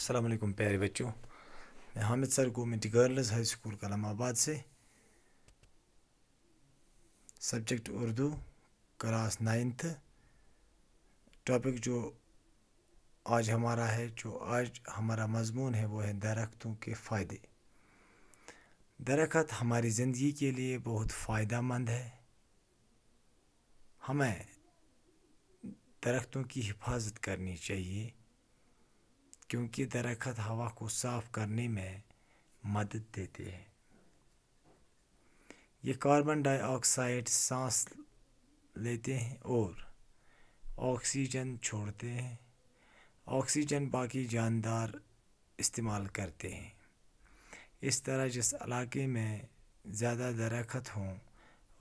अस्सलाम वालेकुम प्यारे बच्चों मैं Hamid sir government girls high school Kalamabad से subject Urdu class ninth topic जो आज हमारा है जो आज हमारा मजमून है वो है दरख्तों के फ़ायदे दरख्त हमारी ज़िंदगी के लिए बहुत फ़ायदा मंद है हमें दरख्तों की हिफाजत करनी चाहिए क्योंकि दरखत हवा को साफ करने में मदद देते हैं ये कार्बन डाइऑक्साइड सांस लेते हैं और ऑक्सीजन छोड़ते हैं ऑक्सीजन बाकी जानदार इस्तेमाल करते हैं इस तरह जिस इलाके में ज़्यादा दरखत हों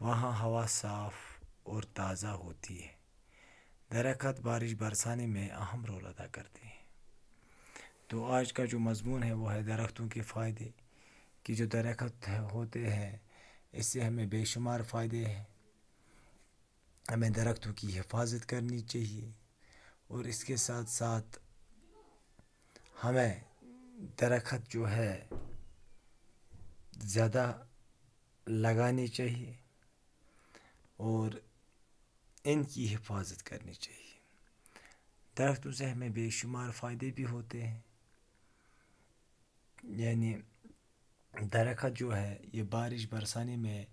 वहाँ हवा साफ़ और ताज़ा होती है दरखत बारिश बरसाने में अहम रोल अदा करते हैं तो आज का जो मज़मून है वो है दरख्तों के फ़ायदे कि जो दरख्त होते हैं इससे हमें बेशुमार फ़ायदे हैं हमें दरख्तों की हिफाजत करनी चाहिए और इसके साथ साथ हमें दरख्त जो है ज़्यादा लगानी चाहिए और इनकी हिफाजत करनी चाहिए दरख्तों से हमें बेशुमार फ़ायदे भी होते हैं यानी दरखत जो है ये बारिश बरसाने में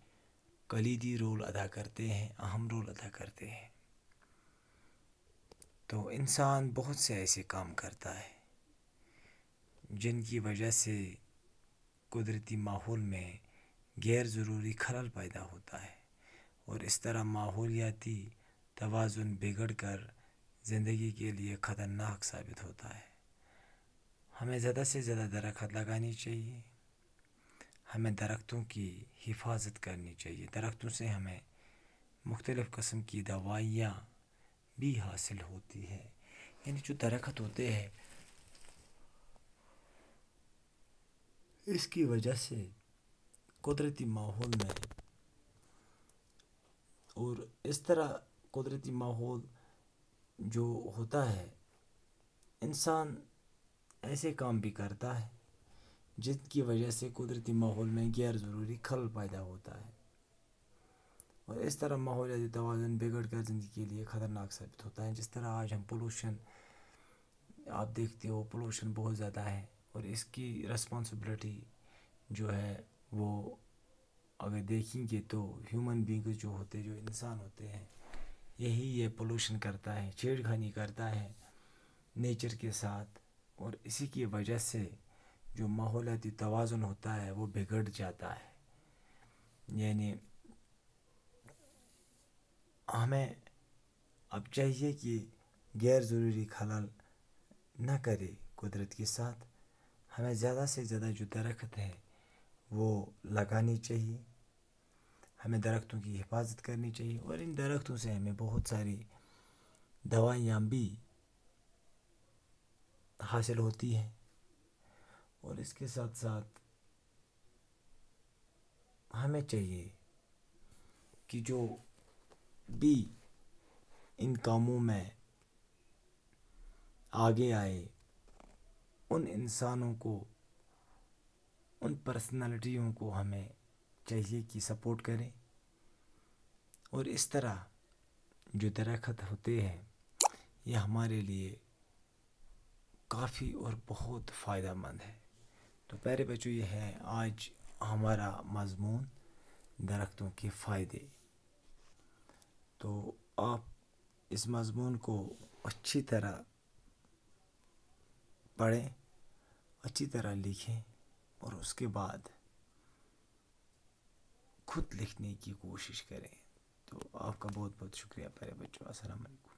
कलीदी रोल अदा करते हैं अहम रोल अदा करते हैं तो इंसान बहुत से ऐसे काम करता है जिनकी वजह से कुदरती माहौल में गैर ज़रूरी खलल पैदा होता है और इस तरह माहौलियाती तोज़ुन बिगड़ कर ज़िंदगी के लिए ख़तरनाक साबित होता है हमें ज़्यादा से ज़्यादा दरख्त लगानी चाहिए हमें दरख्तों की हिफाजत करनी चाहिए दरख्तों से हमें मुख्तलिफ़ कस्म की दवाइयाँ भी हासिल होती है यानी जो दरख्त होते हैं इसकी वजह से कुदरती माहौल में और इस तरह कुदरती माहौल जो होता है इंसान ऐसे काम भी करता है जिनकी वजह से कुदरती माहौल में गैर ज़रूरी खल पैदा होता है और इस तरह माहौलियाती तोज़न बिगड़ कर ज़िंदगी के लिए ख़तरनाक साबित होता है जिस तरह आज हम पोलूशन आप देखते हो पोलूशन बहुत ज़्यादा है और इसकी रिस्पॉन्सिबिलिटी जो है वो अगर देखेंगे तो ह्यूमन बींग जो होते जो इंसान होते हैं यही ये पोलूशन करता है छेड़खानी करता है नेचर के साथ और इसी की वजह से जो माहौलती तोज़ुन होता है वो बिगड़ जाता है यानी हमें अब चाहिए कि गैर ज़रूरी खलल न करे कुदरत के साथ हमें ज़्यादा से ज़्यादा जो दरख्त है वो लगानी चाहिए हमें दरख्तों की हिफाजत करनी चाहिए और इन दरख्तों से हमें बहुत सारी दवाइयाँ भी हासिल होती है और इसके साथ साथ हमें चाहिए कि जो भी इन कामों में आगे आए उन इंसानों को उन पर्सनालिटियों को हमें चाहिए कि सपोर्ट करें और इस तरह जो दरख्त होते हैं ये हमारे लिए काफ़ी और बहुत फ़ायदा मंद है तो प्यारे बच्चों ये है आज हमारा मजमून दरख्तों के फ़ायदे तो आप इस मजमून को अच्छी तरह पढ़ें अच्छी तरह लिखें और उसके बाद खुद लिखने की कोशिश करें तो आपका बहुत बहुत शुक्रिया प्यारे बच्चों असल